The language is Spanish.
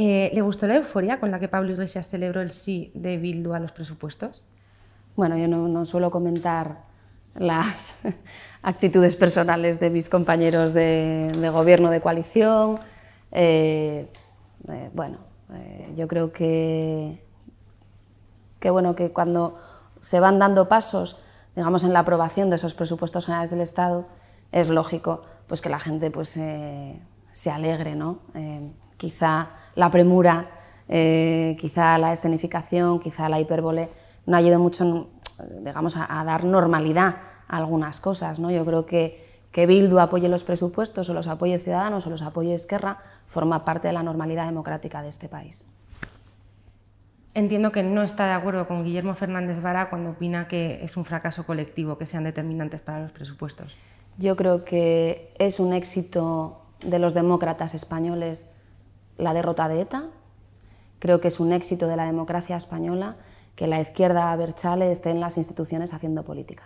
Eh, ¿Le gustó la euforia con la que Pablo Iglesias celebró el sí de Bildu a los presupuestos? Bueno, yo no, suelo comentar las actitudes personales de mis compañeros de, gobierno de coalición. Eh, eh, bueno, yo creo que, que, bueno, que cuando se van dando pasos, digamos, en la aprobación de esos presupuestos generales del Estado, es lógico pues, que la gente pues, se alegre, ¿no? quizá la premura, eh, quizá la escenificación, quizá la hipérbole, no ha ayudado mucho, digamos, a, dar normalidad a algunas cosas, ¿no? Yo creo que que Bildu apoye los presupuestos o los apoye Ciudadanos o los apoye Esquerra forma parte de la normalidad democrática de este país. Entiendo que no está de acuerdo con Guillermo Fernández Vara cuando opina que es un fracaso colectivo que sean determinantes para los presupuestos. Yo creo que es un éxito de los demócratas españoles la derrota de ETA. Creo que es un éxito de la democracia española que la izquierda Berchale esté en las instituciones haciendo política.